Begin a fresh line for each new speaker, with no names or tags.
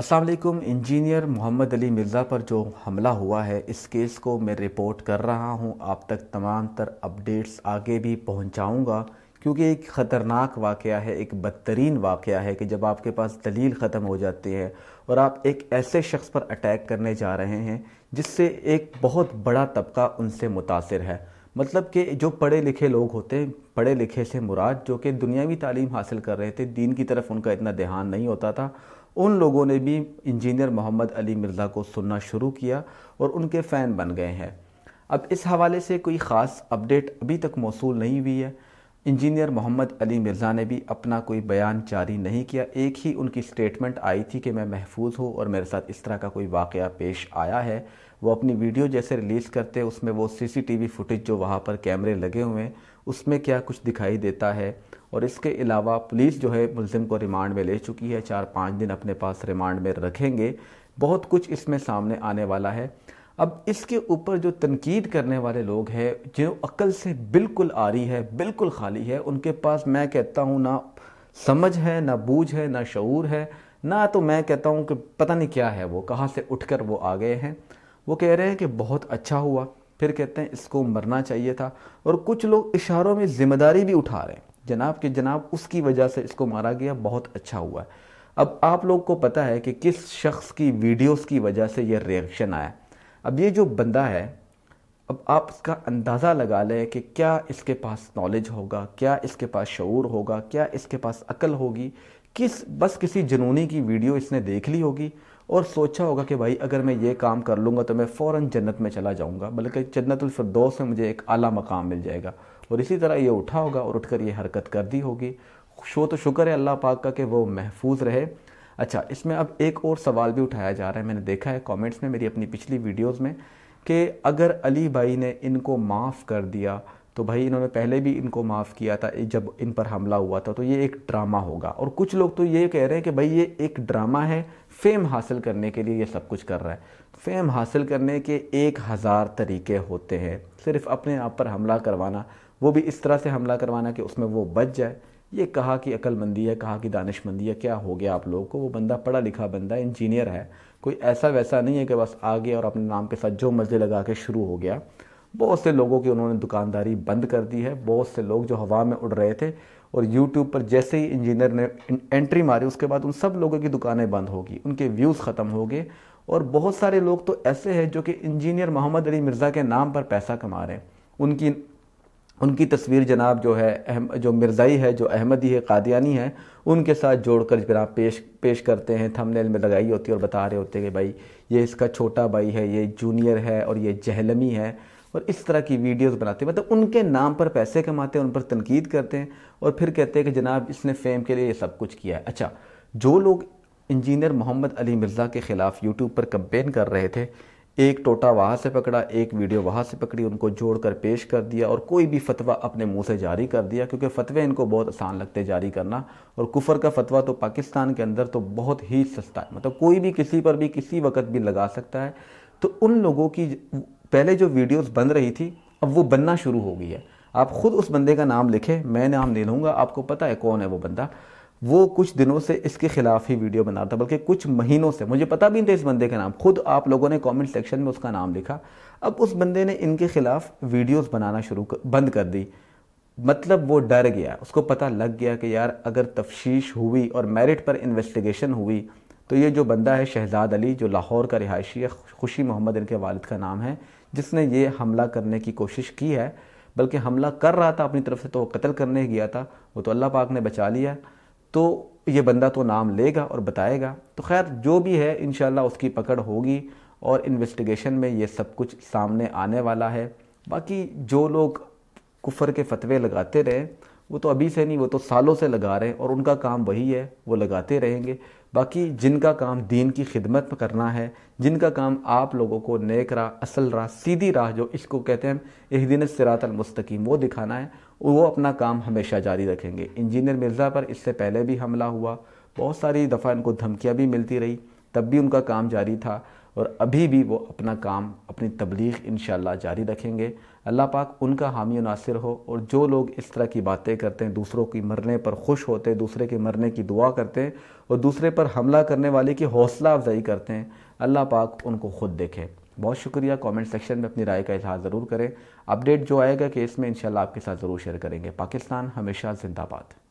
असलकुम इंजीनियर मोहम्मद अली मिर्ज़ा पर जो हमला हुआ है इस केस को मैं रिपोर्ट कर रहा हूं आप तक तमाम तर अपडेट्स आगे भी पहुंचाऊंगा क्योंकि एक ख़तरनाक वाक़ है एक बदतरीन वाक़ है कि जब आपके पास दलील ख़त्म हो जाती है और आप एक ऐसे शख्स पर अटैक करने जा रहे हैं जिससे एक बहुत बड़ा तबका उनसे मुतासर है मतलब कि जो पढ़े लिखे लोग होते हैं पढ़े लिखे से मुराद जो कि दुनियावी तालीम हासिल कर रहे थे दीन की तरफ उनका इतना ध्यान नहीं होता था उन लोगों ने भी इंजीनियर मोहम्मद अली मिर्ज़ा को सुनना शुरू किया और उनके फ़ैन बन गए हैं अब इस हवाले से कोई ख़ास अपडेट अभी तक मौसू नहीं हुई है इंजीनियर मोहम्मद अली मिर्ज़ा ने भी अपना कोई बयान जारी नहीं किया एक ही उनकी स्टेटमेंट आई थी कि मैं महफूज हूँ और मेरे साथ इस तरह का कोई वाक़ पेश आया है वो अपनी वीडियो जैसे रिलीज़ करते हैं उसमें वो सीसीटीवी फुटेज जो वहाँ पर कैमरे लगे हुए हैं उसमें क्या कुछ दिखाई देता है और इसके अलावा पुलिस जो है मुलिम को रिमांड में ले चुकी है चार पाँच दिन अपने पास रिमांड में रखेंगे बहुत कुछ इसमें सामने आने वाला है अब इसके ऊपर जो तनकीद करने वाले लोग हैं जो अकल से बिल्कुल आ रही है बिल्कुल खाली है उनके पास मैं कहता हूँ ना समझ है ना बूझ है ना शूर है ना तो मैं कहता हूँ कि पता नहीं क्या है वो कहाँ से उठकर वो आ गए हैं वो कह रहे हैं कि बहुत अच्छा हुआ फिर कहते हैं इसको मरना चाहिए था और कुछ लोग इशारों में ज़िम्मेदारी भी उठा रहे हैं जनाब के जनाब उसकी वजह से इसको मारा गया बहुत अच्छा हुआ अब आप लोग को पता है कि किस शख्स की वीडियोस की वजह से ये रिएक्शन आया अब ये जो बंदा है अब आप इसका अंदाज़ा लगा लें कि क्या इसके पास नॉलेज होगा क्या इसके पास शूर होगा क्या इसके पास अकल होगी किस बस किसी जुनूनी की वीडियो इसने देख ली होगी और सोचा होगा कि भाई अगर मैं ये काम कर लूँगा तो मैं फ़ौर जन्नत में चला जाऊँगा बल्कि जन्नतफरदोस में मुझे एक अली मकाम मिल जाएगा और इसी तरह ये उठा होगा और उठकर ये हरकत कर दी होगी शो तो शुक्र है अल्लाह पाक का कि वो महफूज रहे अच्छा इसमें अब एक और सवाल भी उठाया जा रहा है मैंने देखा है कमेंट्स में मेरी अपनी पिछली वीडियोस में कि अगर अली भाई ने इनको माफ़ कर दिया तो भाई इन्होंने पहले भी इनको माफ़ किया था जब इन पर हमला हुआ था तो ये एक ड्रामा होगा और कुछ लोग तो ये कह रहे हैं कि भाई ये एक ड्रामा है फेम हासिल करने के लिए ये सब कुछ कर रहा है फेम हासिल करने के एक हज़ार तरीके होते हैं सिर्फ अपने आप पर हमला करवाना वो भी इस तरह से हमला करवाना कि उसमें वो बच जाए ये कहा कि अकलमंदी है कहा कि दानिशमंदी है क्या हो गया आप लोगों को वो बंदा पढ़ा लिखा बंदा इंजीनियर है कोई ऐसा वैसा नहीं है कि बस आ गया और अपने नाम के साथ जो मज़े लगा के शुरू हो गया बहुत से लोगों की उन्होंने दुकानदारी बंद कर दी है बहुत से लोग जो हवा में उड़ रहे थे और यूट्यूब पर जैसे ही इंजीनियर ने एंट्री मारी उसके बाद उन सब लोगों की दुकानें बंद होगी उनके व्यूज़ ख़त्म हो गए और बहुत सारे लोग तो ऐसे हैं जो कि इंजीनियर मोहम्मद अली मिर्ज़ा के नाम पर पैसा कमा रहे हैं उनकी उनकी तस्वीर जनाब जो है अहम जो मिर्ज़ाई है जो अहमदी है कादियानी है उनके साथ जोड़कर जनाब पेश पेश करते हैं थंबनेल में लगाई होती है और बता रहे होते हैं कि भाई ये इसका छोटा भाई है ये जूनियर है और ये जहलमी है और इस तरह की वीडियोस बनाते हैं मतलब उनके नाम पर पैसे कमाते हैं उन पर तनकीद करते हैं और फिर कहते हैं कि जनाब इसने फेम के लिए ये सब कुछ किया है अच्छा जो लोग इंजीनियर मोहम्मद अली मिर्ज़ा के ख़िलाफ़ यूट्यूब पर कंपेन कर रहे थे एक टोटा वहाँ से पकड़ा एक वीडियो वहाँ से पकड़ी उनको जोड़कर पेश कर दिया और कोई भी फतवा अपने मुंह से जारी कर दिया क्योंकि फतवे इनको बहुत आसान लगते जारी करना और कुफर का फतवा तो पाकिस्तान के अंदर तो बहुत ही सस्ता है मतलब कोई भी किसी पर भी किसी वक्त भी लगा सकता है तो उन लोगों की पहले जो वीडियोस बन रही थी अब वो बनना शुरू हो गई है आप ख़ुद उस बंदे का नाम लिखें मैं नाम ले लूँगा आपको पता है कौन है वो बंदा वो कुछ दिनों से इसके खिलाफ ही वीडियो बना रहा था बल्कि कुछ महीनों से मुझे पता भी नहीं था इस बंदे का नाम खुद आप लोगों ने कमेंट सेक्शन में उसका नाम लिखा अब उस बंदे ने इनके खिलाफ वीडियोस बनाना शुरू कर, बंद कर दी मतलब वो डर गया उसको पता लग गया कि यार अगर तफ्शीश हुई और मेरिट पर इन्वेस्टिगेशन हुई तो ये जो बंदा है शहजाद अली जो लाहौर का रिहायशी है खुशी मोहम्मद इनके वालद का नाम है जिसने ये हमला करने की कोशिश की है बल्कि हमला कर रहा था अपनी तरफ से तो वो कत्ल करने गया था वो तो अल्लाह पाक ने बचा लिया तो ये बंदा तो नाम लेगा और बताएगा तो खैर जो भी है इन उसकी पकड़ होगी और इन्वेस्टिगेशन में ये सब कुछ सामने आने वाला है बाकी जो लोग कुफर के फतवे लगाते रहे वो तो अभी से नहीं वो तो सालों से लगा रहे हैं और उनका काम वही है वो लगाते रहेंगे बाकी जिनका काम दीन की खिदमत करना है जिनका काम आप लोगों को नेक राह असल राह सीधी राह जो इसको कहते हैं एक दिन सिरात वो दिखाना है वो अपना काम हमेशा जारी रखेंगे इंजीनियर मिर्ज़ा पर इससे पहले भी हमला हुआ बहुत सारी दफ़ा इनको धमकियाँ भी मिलती रही तब भी उनका काम जारी था और अभी भी वो अपना काम अपनी तबलीग इन जारी रखेंगे अल्लाह पाक उनका हामी नासिर हो और जो लोग इस तरह की बातें करते हैं दूसरों की मरने पर खुश होते हैं दूसरे के मरने की दुआ करते हैं और दूसरे पर हमला करने वाले की हौसला अफजाई करते हैं अल्लाह पाक उनको खुद देखे बहुत शुक्रिया कमेंट सेक्शन में अपनी राय का इजहार ज़रूर करें अपडेट जो आएगा केस में इंशाल्लाह आपके साथ ज़रूर शेयर करेंगे पाकिस्तान हमेशा जिंदाबाद